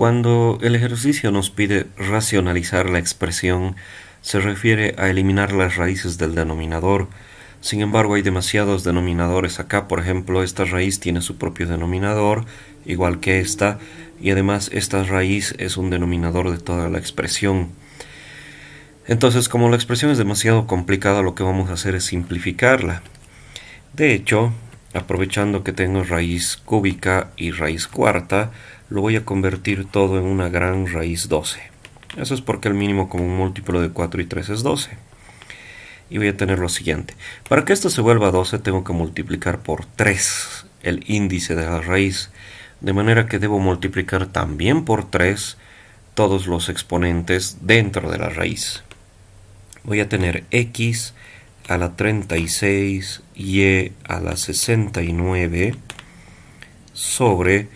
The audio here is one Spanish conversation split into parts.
Cuando el ejercicio nos pide racionalizar la expresión, se refiere a eliminar las raíces del denominador. Sin embargo, hay demasiados denominadores acá. Por ejemplo, esta raíz tiene su propio denominador, igual que esta, y además esta raíz es un denominador de toda la expresión. Entonces, como la expresión es demasiado complicada, lo que vamos a hacer es simplificarla. De hecho, aprovechando que tengo raíz cúbica y raíz cuarta, lo voy a convertir todo en una gran raíz 12. Eso es porque el mínimo común múltiplo de 4 y 3 es 12. Y voy a tener lo siguiente. Para que esto se vuelva 12 tengo que multiplicar por 3 el índice de la raíz. De manera que debo multiplicar también por 3 todos los exponentes dentro de la raíz. Voy a tener x a la 36, y e a la 69 sobre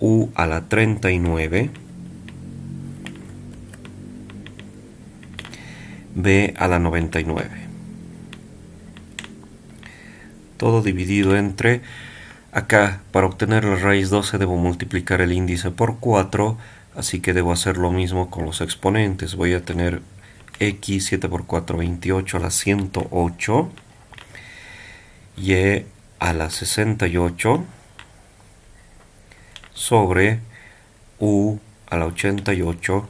u a la 39 b a la 99 todo dividido entre acá para obtener la raíz 12 debo multiplicar el índice por 4 así que debo hacer lo mismo con los exponentes voy a tener x 7 por 4 28 a la 108 y e a la 68 sobre u a la 88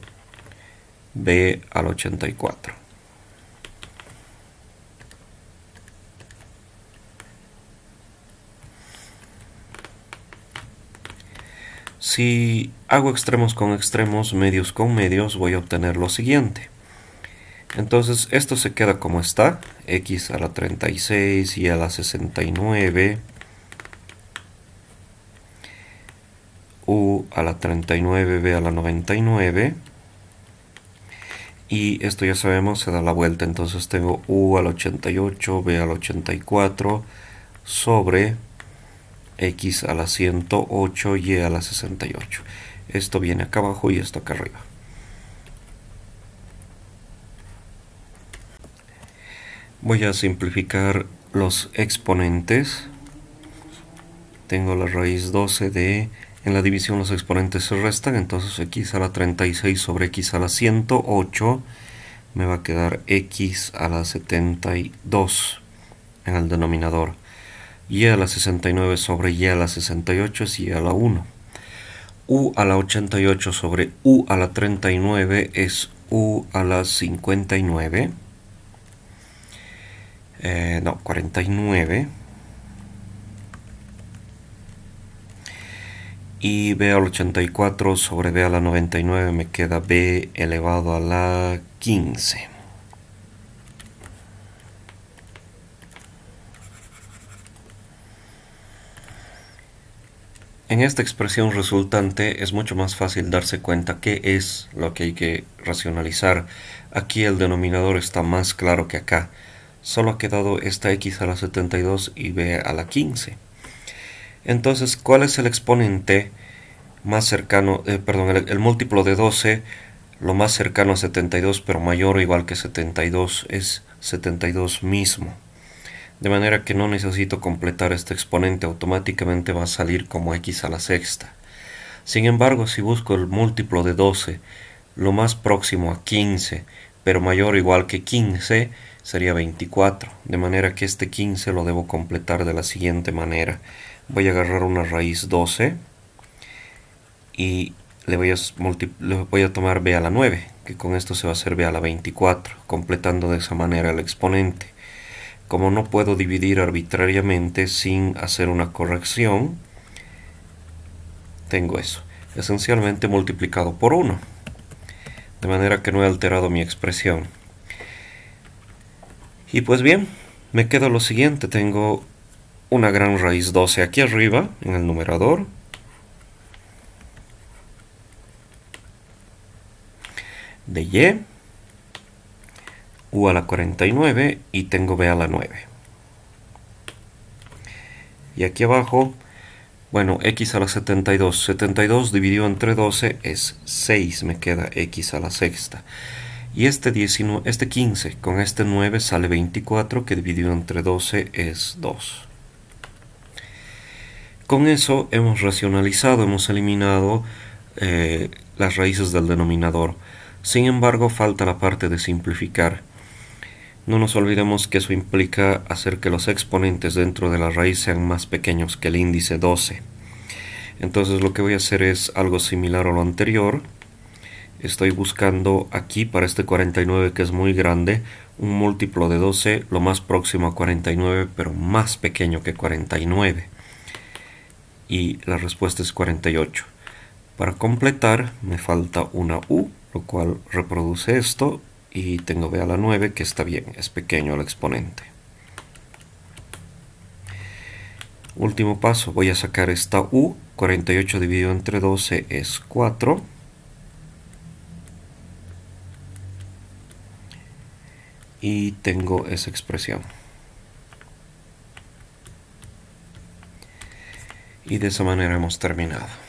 b a la 84. Si hago extremos con extremos, medios con medios, voy a obtener lo siguiente. Entonces esto se queda como está, x a la 36 y a la 69 u a la 39b a la 99 y esto ya sabemos se da la vuelta entonces tengo u a la 88 b la 84 sobre x a la 108 y e a la 68 esto viene acá abajo y esto acá arriba voy a simplificar los exponentes tengo la raíz 12 de en la división los exponentes se restan, entonces x a la 36 sobre x a la 108 me va a quedar x a la 72 en el denominador. y a la 69 sobre y a la 68 es y a la 1. u a la 88 sobre u a la 39 es u a la 59. Eh, no, 49 y B al 84 sobre B a la 99 me queda B elevado a la 15. En esta expresión resultante es mucho más fácil darse cuenta qué es lo que hay que racionalizar. Aquí el denominador está más claro que acá. Solo ha quedado esta x a la 72 y b a la 15. Entonces, ¿cuál es el exponente más cercano, eh, perdón, el, múltiplo de 12, lo más cercano a 72, pero mayor o igual que 72, es 72 mismo? De manera que no necesito completar este exponente, automáticamente va a salir como x a la sexta. Sin embargo, si busco el múltiplo de 12, lo más próximo a 15, pero mayor o igual que 15 sería 24. De manera que este 15 lo debo completar de la siguiente manera. Voy a agarrar una raíz 12 y le voy a, le voy a tomar b a la 9, que con esto se va a hacer b a la 24, completando de esa manera el exponente. Como no puedo dividir arbitrariamente sin hacer una corrección, tengo eso. Esencialmente multiplicado por 1 de manera que no he alterado mi expresión. Y pues bien, me queda lo siguiente, tengo una gran raíz 12 aquí arriba en el numerador. De Y, U a la 49 y tengo B a la 9. Y aquí abajo bueno, x a la 72. 72 dividido entre 12 es 6, me queda x a la sexta. Y este, este 15, con este 9 sale 24, que dividido entre 12 es 2. Con eso hemos racionalizado, hemos eliminado eh, las raíces del denominador. Sin embargo, falta la parte de simplificar. No nos olvidemos que eso implica hacer que los exponentes dentro de la raíz sean más pequeños que el índice 12. Entonces lo que voy a hacer es algo similar a lo anterior. Estoy buscando aquí para este 49 que es muy grande un múltiplo de 12 lo más próximo a 49 pero más pequeño que 49. Y la respuesta es 48. Para completar me falta una U, lo cual reproduce esto y tengo b a la 9 que está bien, es pequeño el exponente. Último paso, voy a sacar esta u, 48 dividido entre 12 es 4. Y tengo esa expresión. Y de esa manera hemos terminado.